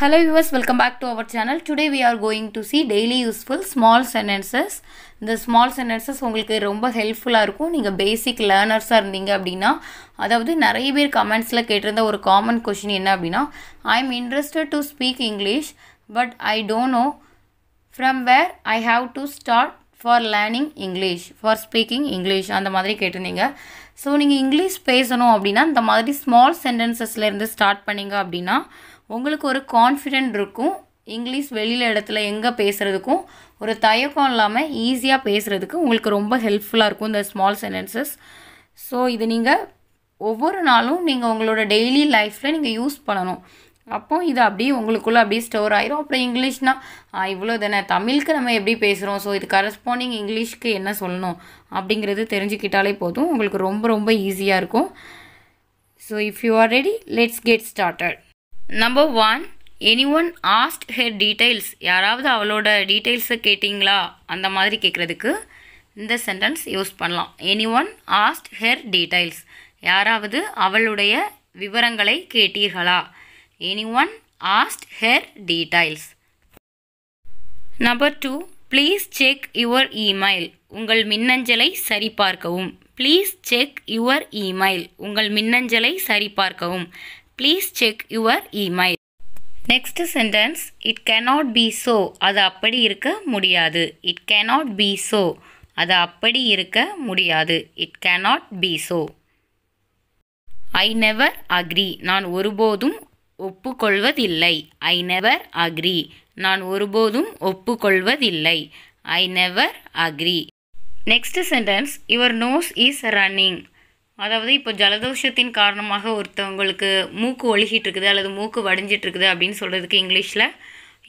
Hello viewers, welcome back to our channel. Today we are going to see daily useful small sentences. இந்த small sentences உங்களுக்கு ரொம்ப ஹெல்ப்ஃபுல்லாக இருக்கும் நீங்கள் பேசிக் லேர்னர்ஸாக இருந்தீங்க அப்படின்னா அதாவது நிறைய பேர் கமெண்ட்ஸில் கேட்டிருந்த ஒரு காமன் கொஷின் என்ன அப்படின்னா I am interested to speak English but I don't know from where I have to start for learning English for speaking English அந்த மாதிரி கேட்டிருந்தீங்க ஸோ நீங்கள் இங்கிலீஷ் பேசணும் அப்படின்னா இந்த மாதிரி ஸ்மால் சென்டென்சஸ்லேருந்து ஸ்டார்ட் பண்ணிங்க அப்படின்னா உங்களுக்கு ஒரு கான்ஃபிடென்ட் இருக்கும் இங்கிலீஷ் வெளியில் இடத்துல எங்கே பேசுகிறதுக்கும் ஒரு தயக்கம் இல்லாமல் ஈஸியாக பேசுகிறதுக்கு உங்களுக்கு ரொம்ப ஹெல்ப்ஃபுல்லாக இருக்கும் இந்த ஸ்மால் சென்டென்சஸ் ஸோ இது நீங்கள் ஒவ்வொரு நாளும் நீங்கள் உங்களோட டெய்லி லைஃப்பில் நீங்கள் யூஸ் பண்ணணும் அப்போ இது அப்படியே உங்களுக்குள்ளே அப்படியே ஸ்டோர் ஆயிரும் அப்புறம் இங்கிலீஷ்னால் இவ்வளோ தானே தமிழுக்கு நம்ம எப்படி பேசுகிறோம் ஸோ இது கரஸ்பாண்டிங் இங்கிலீஷ்க்கு என்ன சொல்லணும் அப்படிங்கிறது தெரிஞ்சுக்கிட்டாலே போதும் உங்களுக்கு ரொம்ப ரொம்ப ஈஸியாக இருக்கும் so if you are ready let's get started number one anyone asked her details யாராவது அவளோட டீட்டெயில்ஸை கேட்டிங்களா அந்த மாதிரி கேட்குறதுக்கு இந்த சென்டென்ஸ் யூஸ் பண்ணலாம் anyone asked her details யாராவது அவளுடைய விவரங்களை கேட்டீர்களா anyone asked her details number two please check your email உங்கள் மின்னஞ்சலை சரிபார்க்கவும் ப்ளீஸ் செக் யுவர் இமெயில் உங்கள் மின்னஞ்சலை சரிபார்க்கவும் please check your email next sentence it cannot be so அது அப்படி இருக்க முடியாது இட் கேனாட் பி ஸோ அது அப்படி இருக்க முடியாது it cannot be so I never agree நான் ஒருபோதும் ஒப்புக்கொள்வதில்லை ஐ நெவர் அக்ரி நான் ஒருபோதும் ஒப்புக்கொள்வதில்லை I never agree next sentence your nose is running அதாவது இப்போ ஜலதோஷத்தின் காரணமாக ஒருத்தவங்களுக்கு மூக்கு ஒழுகிட்டு இருக்குது அல்லது மூக்கு வடிஞ்சிட்டு இருக்குது அப்படின்னு சொல்கிறதுக்கு இங்கிலீஷில்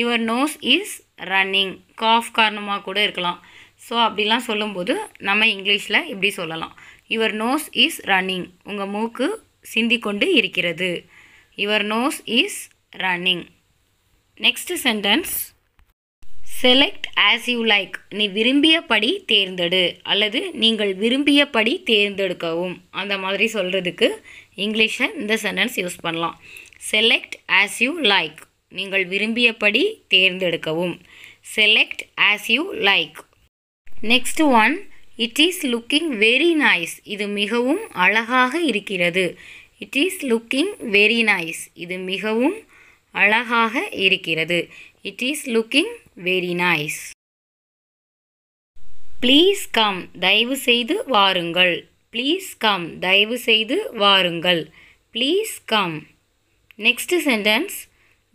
your nose is running cough காரணமாக கூட இருக்கலாம் ஸோ அப்படிலாம் சொல்லும்போது நம்ம இங்கிலீஷில் இப்படி சொல்லலாம் யுவர் நோஸ் இஸ் ரன்னிங் உங்கள் மூக்கு சிந்தி கொண்டு இருக்கிறது your nose is running next sentence select as you like நீ விரும்பியபடி தேர்ந்தெடு அல்லது நீங்கள் விரும்பியபடி தேர்ந்தெடுக்கவும் அந்த மாதிரி சொல்கிறதுக்கு இங்கிலீஷை இந்த சென்டென்ஸ் யூஸ் பண்ணலாம் செலக்ட் ஆஸ் யூ லைக் நீங்கள் விரும்பியபடி தேர்ந்தெடுக்கவும் select as you like next one it is looking very nice இது மிகவும் அழகாக இருக்கிறது it is looking very nice இது மிகவும் அழகாக இருக்கிறது it is looking very nice please come தயவு செய்து வாருங்கள் ப்ளீஸ் கம் தயவு செய்து வாருங்கள் please come next sentence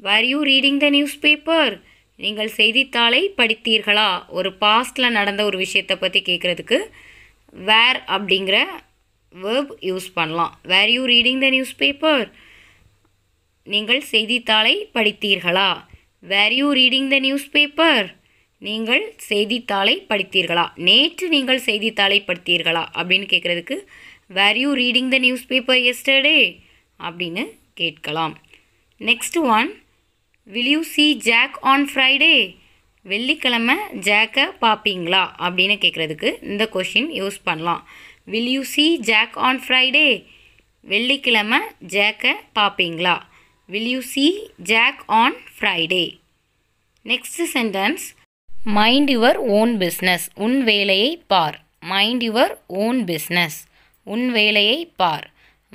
were you reading the newspaper நீங்கள் செய்தித்தாளை படித்தீர்களா ஒரு பாஸ்டில் நடந்த ஒரு விஷயத்தை பற்றி கேட்குறதுக்கு வேர் அப்படிங்கிற வேர்ப் யூஸ் பண்ணலாம் were you reading the newspaper நீங்கள் செய்தித்தாளை படித்தீர்களா were you reading the newspaper நீங்கள் செய்தித்தாளை படித்தீர்களா நேற்று நீங்கள் செய்தித்தாளை படித்தீர்களா அப்படின்னு கேட்குறதுக்கு were you reading the newspaper yesterday அப்படின்னு கேட்கலாம் next one will you see Jack on Friday வெள்ளிக்கிழமை ஜாக்கை பார்ப்பீங்களா அப்படின்னு கேட்குறதுக்கு இந்த கொஷின் யூஸ் பண்ணலாம் will you see Jack on Friday வெள்ளிக்கிழமை ஜாக்கை பார்ப்பீங்களா will you see Jack on Friday next sentence mind your own business உன் வேலையை பார் மைண்ட் யுவர் ஓன் பிஸ்னஸ் உன் வேலையை பார்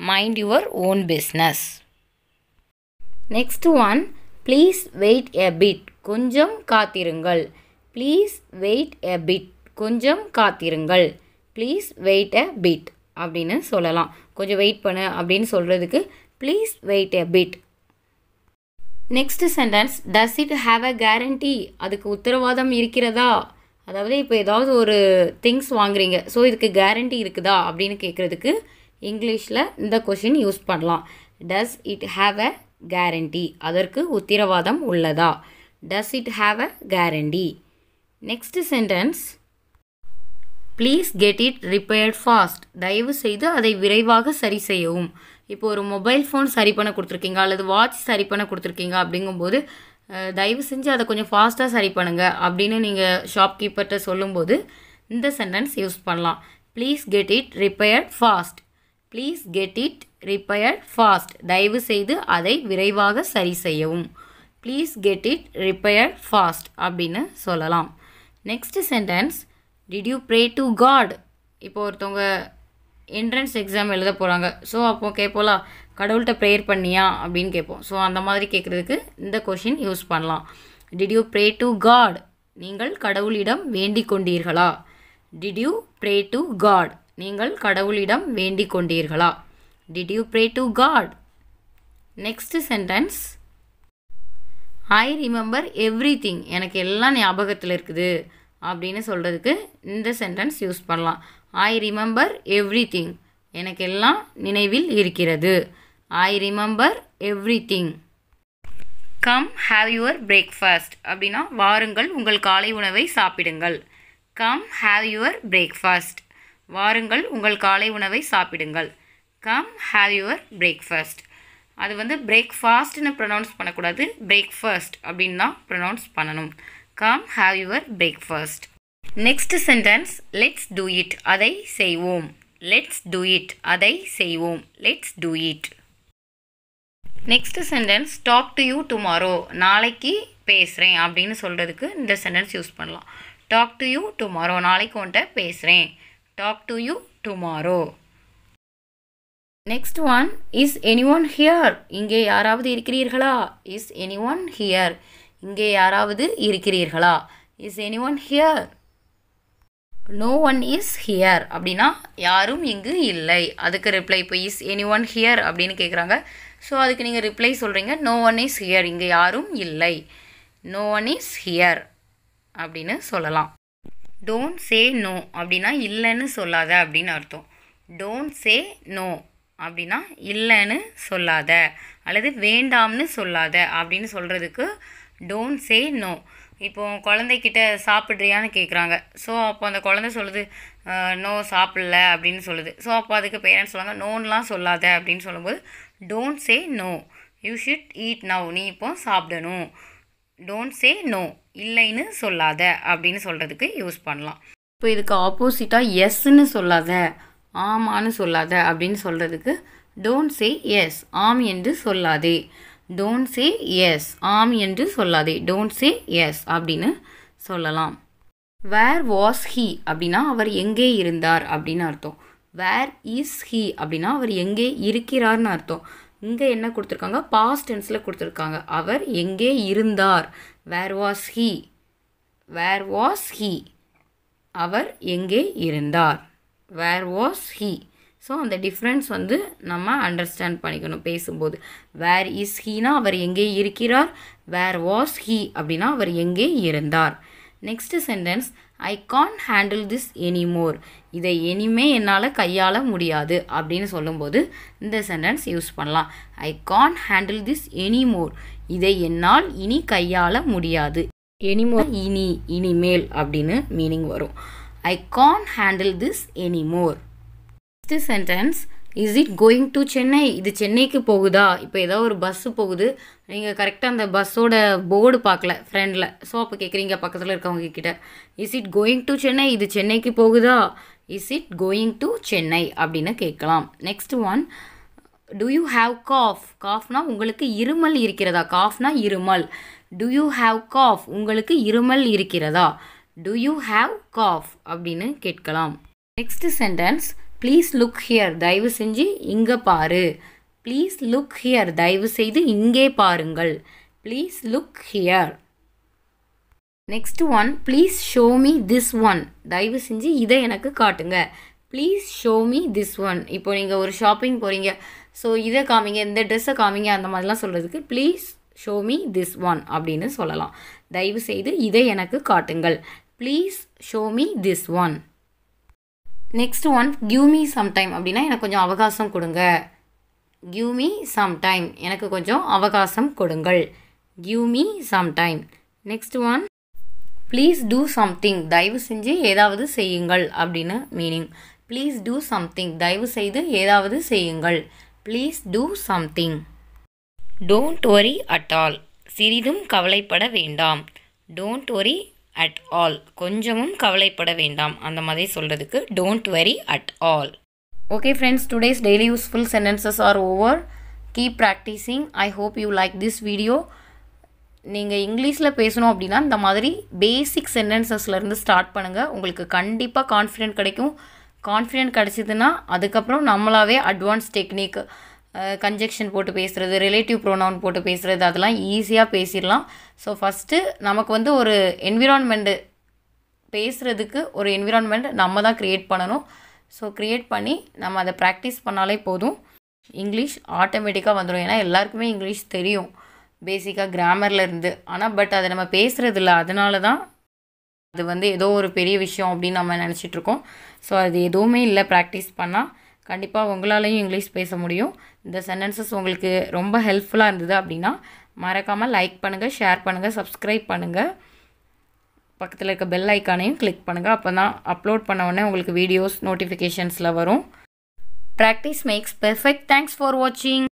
mind your own business next one please wait a bit கொஞ்சம் காத்திருங்கள் ப்ளீஸ் வெயிட் எ பிட் கொஞ்சம் காத்திருங்கள் ப்ளீஸ் வெயிட் எ பிட் அப்படின்னு சொல்லலாம் கொஞ்சம் வெயிட் பண்ணு அப்படின்னு சொல்கிறதுக்கு please wait a bit next sentence does it have a guarantee அதுக்கு உத்தரவாதம் இருக்கிறதா அதாவது இப்போ ஏதாவது ஒரு திங்ஸ் வாங்குறீங்க ஸோ இதுக்கு கேரண்டி இருக்குதா அப்படின்னு கேட்குறதுக்கு இங்கிலீஷில் இந்த கொஷின் யூஸ் பண்ணலாம் does it have a guarantee அதற்கு உத்திரவாதம் உள்ளதா does it have a guarantee next sentence please get it repaired fast தயவு செய்து அதை விரைவாக சரி செய்யவும் இப்போ ஒரு மொபைல் ஃபோன் சரி பண்ண கொடுத்துருக்கீங்க அல்லது வாட்ச் சரி பண்ண கொடுத்துருக்கீங்க அப்படிங்கும்போது தயவு செஞ்சு அதை கொஞ்சம் ஃபாஸ்ட்டாக சரி பண்ணுங்கள் அப்படின்னு நீங்கள் ஷாப்கீப்பர்கிட்ட சொல்லும்போது இந்த சென்டென்ஸ் யூஸ் பண்ணலாம் please get it repaired fast please get it repaired fast தயவு செய்து அதை விரைவாக சரி செய்யவும் please get it repaired fast அப்படின்னு சொல்லலாம் next sentence did you pray to God இப்போ ஒருத்தவங்க என்ட்ரன்ஸ் எக்ஸாம் எழுத போகிறாங்க ஸோ அப்போ கேட்போலா கடவுள்கிட்ட ப்ரேயர் பண்ணியா அப்படின்னு கேட்போம் ஸோ அந்த மாதிரி கேட்குறதுக்கு இந்த கொஷின் யூஸ் பண்ணலாம் did you pray to God நீங்கள் கடவுளிடம் வேண்டிக் கொண்டீர்களா did you pray to God நீங்கள் கடவுளிடம் வேண்டிக் கொண்டீர்களா did you pray to God next sentence I remember everything எனக்கு எல்லாம் ஞாபகத்தில் இருக்குது அப்படின்னு சொல்கிறதுக்கு இந்த சென்டென்ஸ் யூஸ் பண்ணலாம் ஐ ரிமெம்பர் எவ்ரி திங் எனக்கெல்லாம் நினைவில் இருக்கிறது I remember everything come have your breakfast அப்படின்னா வாருங்கள் உங்கள் காலை உணவை சாப்பிடுங்கள் கம் ஹாவ் யுவர் பிரேக்ஃபாஸ்ட் வாருங்கள் உங்கள் காலை உணவை சாப்பிடுங்கள் கம் ஹாவ் யுவர் பிரேக்ஃபாஸ்ட் அது வந்து பிரேக்ஃபாஸ்ட்னு ப்ரொனவுன்ஸ் பண்ணக்கூடாது பிரேக்ஃபாஸ்ட் அப்படின்னு தான் ப்ரொனவுன்ஸ் பண்ணணும் come have your breakfast next sentence let's do it அதை செய்வோம் லெட்ஸ் டூ இட் அதை செய்வோம் let's do it next sentence talk to you tomorrow நாளைக்கு பேசுகிறேன் அப்படின்னு சொல்கிறதுக்கு இந்த சென்டென்ஸ் யூஸ் பண்ணலாம் டாக் டு யூ டுமாரோ நாளைக்கு உன்ட்ட பேசுகிறேன் talk to you tomorrow next one is anyone here இங்கே யாராவது இருக்கிறீர்களா இஸ் எனி ஒன் ஹியர் இங்கே யாராவது இருக்கிறீர்களா is anyone here no one is here அப்படின்னா யாரும் இங்கு இல்லை அதுக்கு ரிப்ளை இப்போ இஸ் எனி ஒன் ஹியர் அப்படின்னு கேட்குறாங்க ஸோ அதுக்கு நீங்கள் ரிப்ளை சொல்கிறீங்க நோ ஒன் இஸ் ஹியர் இங்கே யாரும் இல்லை நோ ஒன் இஸ் ஹியர் அப்படின்னு சொல்லலாம் டோன்ட் சே நோ அப்படின்னா இல்லைன்னு சொல்லாத அப்படின்னு அர்த்தம் டோன்ட் சே நோ அப்படின்னா இல்லைன்னு சொல்லாத அல்லது வேண்டாம்னு சொல்லாத அப்படின்னு சொல்கிறதுக்கு டோன்ட் சே நோ இப்போது குழந்தைக்கிட்ட சாப்பிட்றியான்னு கேட்குறாங்க ஸோ அப்போ அந்த குழந்த சொல்லுது நோ சாப்பிட்ல அப்படின்னு சொல்லுது ஸோ அப்போ அதுக்கு பேரண்ட்ஸ் சொல்லுவாங்க நோன்லாம் சொல்லாத அப்படின்னு சொல்லும்போது don't say no you should eat now நீ இப்போ சாப்பிடணும் டோன்ட் சே நோ இல்லைன்னு சொல்லாத அப்படின்னு சொல்கிறதுக்கு யூஸ் பண்ணலாம் இப்போ இதுக்கு ஆப்போசிட்டாக எஸ்ன்னு சொல்லாத ஆமான்னு சொல்லாத அப்படின்னு சொல்கிறதுக்கு டோன்ட் சே எஸ் ஆம் என்று சொல்லாதே டோன்ட் சே எஸ் ஆம் என்று சொல்லாதே டோன்ட் சே எஸ் அப்படின்னு சொல்லலாம் வேர் வாஸ் ஹீ அப்படின்னா அவர் எங்கே இருந்தார் அப்படின்னு அர்த்தம் வேர் இஸ் ஹீ அப்படின்னா அவர் எங்கே இருக்கிறார்னு அர்த்தம் இங்கே என்ன கொடுத்துருக்காங்க பாஸ்ட் டென்ஸில் கொடுத்துருக்காங்க அவர் எங்கே இருந்தார் where was he where was he அவர் எங்கே இருந்தார் வேர் வாஸ் ஹீ ஸோ அந்த டிஃப்ரென்ஸ் வந்து நம்ம அண்டர்ஸ்டாண்ட் பண்ணிக்கணும் பேசும்போது வேர் இஸ் ஹீனா அவர் எங்கே இருக்கிறார் வேர் வாஸ் ஹீ அப்படின்னா அவர் எங்கே இருந்தார் next sentence I can't handle this anymore இதை இனிமே என்னால் கையாள முடியாது அப்படின்னு சொல்லும்போது இந்த சென்டென்ஸ் யூஸ் பண்ணலாம் I can't handle this anymore இதை என்னால் இனி கையாள முடியாது எனிமோர் இனி இனிமேல் அப்படின்னு மீனிங் வரும் I can't handle this anymore next sentence is it going to Chennai இது சென்னைக்கு போகுதா இப்போ ஏதோ ஒரு பஸ்ஸு போகுது நீங்கள் கரெக்டாக அந்த பஸ்ஸோட போர்டு பார்க்கல ஃப்ரெண்டில் ஸோ அப்போ கேட்குறீங்க பக்கத்தில் இருக்கவங்க கிட்ட is it going to Chennai இது சென்னைக்கு போகுதா is it going to Chennai அப்படின்னு கேட்கலாம் next one do you have cough காஃப்னா உங்களுக்கு இருமல் இருக்கிறதா காஃப்னா இருமல் டு யூ ஹாவ் காஃப் உங்களுக்கு இருமல் இருக்கிறதா டு யூ ஹாவ் காஃப் அப்படின்னு கேட்கலாம் next sentence please look here தயவு செஞ்சு இங்கே பாரு ப்ளீஸ் லுக் ஹியர் தயவு செய்து இங்கே பாருங்கள் please look here next one please show me this one தயவு செஞ்சு இதை எனக்கு காட்டுங்க please show me this one இப்போ நீங்கள் ஒரு ஷாப்பிங் போகிறீங்க ஸோ இதை காமிங்க இந்த ட்ரெஸ்ஸை காமிங்க அந்த மாதிரிலாம் சொல்கிறதுக்கு please show me this one அப்படின்னு சொல்லலாம் தயவு செய்து இதை எனக்கு காட்டுங்கள் please show me this one next one give me some time அப்படின்னா எனக்கு கொஞ்சம் அவகாசம் கொடுங்க கியூ மீ சம்டைம் எனக்கு கொஞ்சம் அவகாசம் கொடுங்கள் give me some time next one please do something தயவு செஞ்சு ஏதாவது செய்யுங்கள் அப்படின்னு மீனிங் ப்ளீஸ் டூ சம்திங் தயவு செய்து ஏதாவது செய்யுங்கள் please do something don't worry at all சிறிதும் கவலைப்பட வேண்டாம் டோன்ட் ஒரி அட் ஆல் கொஞ்சமும் கவலைப்பட வேண்டாம் அந்த மாதிரி சொல்கிறதுக்கு don't worry at all okay friends today's daily useful sentences are over keep practising I hope you like this video நீங்கள் இங்கிலீஷில் பேசணும் அப்படின்னா இந்த மாதிரி பேசிக் சென்டென்சஸ்லேருந்து ஸ்டார்ட் பண்ணுங்கள் உங்களுக்கு கண்டிப்பாக கான்ஃபிடென்ட் கிடைக்கும் கான்ஃபிடென்ட் கிடச்சிதுன்னா அதுக்கப்புறம் நம்மளாவே அட்வான்ஸ் டெக்னிக் கன்ஜெக்ஷன் போட்டு பேசுகிறது ரிலேட்டிவ் ப்ரோனவுன் போட்டு பேசுகிறது அதெல்லாம் ஈஸியாக பேசிடலாம் ஸோ ஃபஸ்ட்டு நமக்கு வந்து ஒரு என்விரான்மெண்ட்டு பேசுகிறதுக்கு ஒரு என்விரான்மெண்ட் நம்ம தான் க்ரியேட் பண்ணணும் ஸோ க்ரியேட் பண்ணி நம்ம அதை ப்ராக்டிஸ் பண்ணாலே போதும் இங்கிலீஷ் ஆட்டோமேட்டிக்காக வந்துடும் ஏன்னா எல்லாருக்குமே இங்கிலீஷ் தெரியும் பேசிக்காக கிராமரில் இருந்து ஆனால் பட் அதை நம்ம பேசுகிறது இல்லை அதனால தான் அது வந்து ஏதோ ஒரு பெரிய விஷயம் அப்படின்னு நம்ம நினச்சிட்ருக்கோம் ஸோ அது எதுவுமே இல்லை ப்ராக்டிஸ் பண்ணால் கண்டிப்பாக உங்களாலையும் இங்கிலீஷ் பேச முடியும் இந்த சென்டென்சஸ் உங்களுக்கு ரொம்ப ஹெல்ப்ஃபுல்லாக இருந்தது அப்படின்னா மறக்காமல் லைக் பண்ணுங்கள் ஷேர் பண்ணுங்கள் சப்ஸ்கிரைப் பண்ணுங்கள் பக்கத்தில் இருக்க பெல் ஐக்கானையும் கிளிக் பண்ணுங்கள் அப்போ தான் அப்லோட் பண்ண உடனே உங்களுக்கு வீடியோஸ் நோட்டிஃபிகேஷன்ஸில் வரும் practice makes perfect thanks for வாட்சிங்